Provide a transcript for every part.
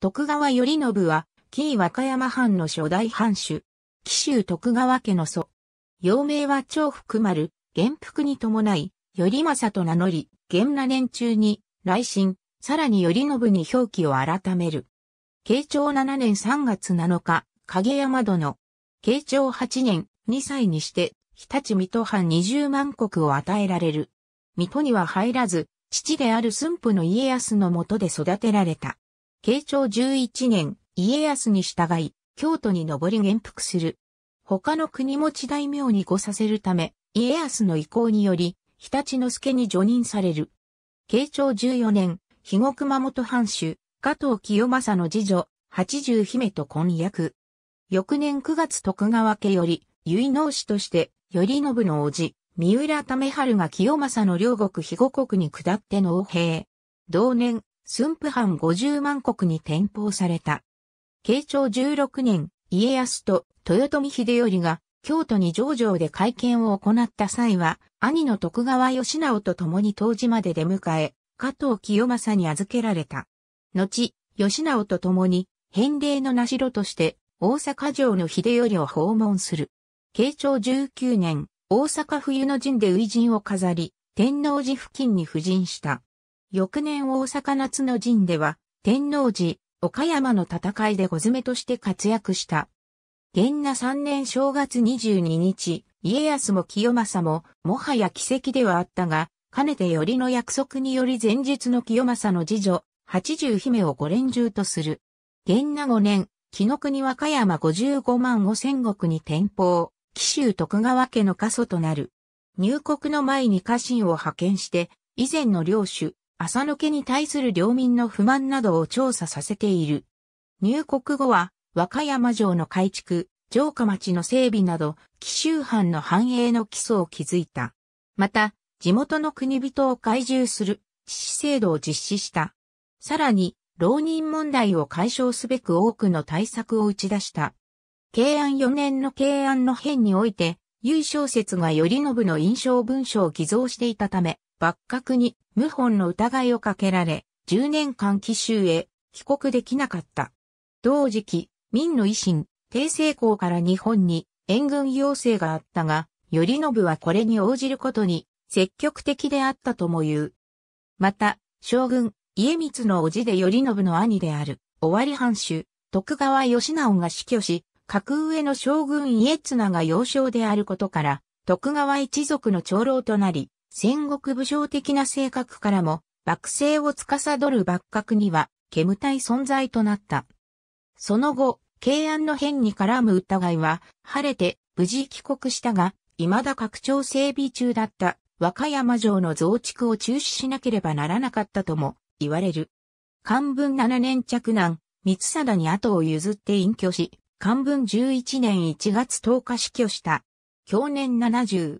徳川頼信は、紀伊和歌山藩の初代藩主。紀州徳川家の祖。幼名は長福丸、元服に伴い、頼政と名乗り、元那年中に、来信、さらに頼信に表記を改める。慶長7年3月7日、影山殿。慶長8年、2歳にして、日立水戸藩20万国を与えられる。水戸には入らず、父である駿府の家康のもとで育てられた。慶長11年、家康に従い、京都に上り元服する。他の国持ち大名に御させるため、家康の意向により、日立之助に除任される。慶長14年、肥後熊本藩主、加藤清正の次女、八十姫と婚約。翌年9月徳川家より、結納師として、頼信の叔父、三浦為春が清正の両国肥後国に下って納兵。同年、駿府藩五十万国に転封された。慶長十六年、家康と豊臣秀頼が京都に上場で会見を行った際は、兄の徳川義直と共に当時まで出迎え、加藤清正に預けられた。後、義直と共に、返礼の名城として、大阪城の秀頼を訪問する。慶長十九年、大阪冬の陣で偉陣を飾り、天皇寺付近に布陣した。翌年大阪夏の陣では、天皇寺、岡山の戦いで小詰として活躍した。元那3年正月22日、家康も清正も、もはや奇跡ではあったが、かねてよりの約束により前日の清正の次女、八十姫を五連中とする。元那5年、紀の国和歌山55万五千石に転封、紀州徳川家の家祖となる。入国の前に家臣を派遣して、以前の領主、浅野家に対する領民の不満などを調査させている。入国後は、和歌山城の改築、城下町の整備など、奇襲藩の繁栄の基礎を築いた。また、地元の国人を懐柔する、致死制度を実施した。さらに、浪人問題を解消すべく多くの対策を打ち出した。慶安4年の慶安の変において、優小説が頼信の印象文書を偽造していたため、幕閣に謀反の疑いをかけられ、10年間奇襲へ帰国できなかった。同時期、民の維新、帝政公から日本に援軍要請があったが、頼信はこれに応じることに積極的であったとも言う。また、将軍、家光の叔父で頼信の兄である、尾張藩主、徳川義直が死去し、格上の将軍家綱が幼少であることから、徳川一族の長老となり、戦国武将的な性格からも、幕政を司る幕閣には、煙たい存在となった。その後、慶安の変に絡む疑いは、晴れて無事帰国したが、未だ拡張整備中だった和歌山城の増築を中止しなければならなかったとも言われる。漢文7年着難、三定に後を譲って隠居し、漢文11年1月10日死去した。去年70。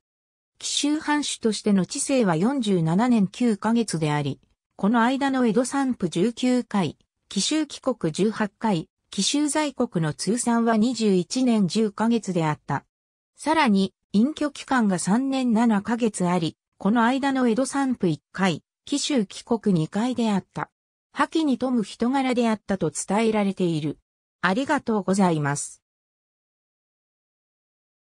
紀州藩主としての治世は47年9ヶ月であり、この間の江戸散布19回、紀州帰国18回、紀州在国の通算は21年10ヶ月であった。さらに、隠居期間が3年7ヶ月あり、この間の江戸散布1回、紀州帰国2回であった。覇気に富む人柄であったと伝えられている。ありがとうございます。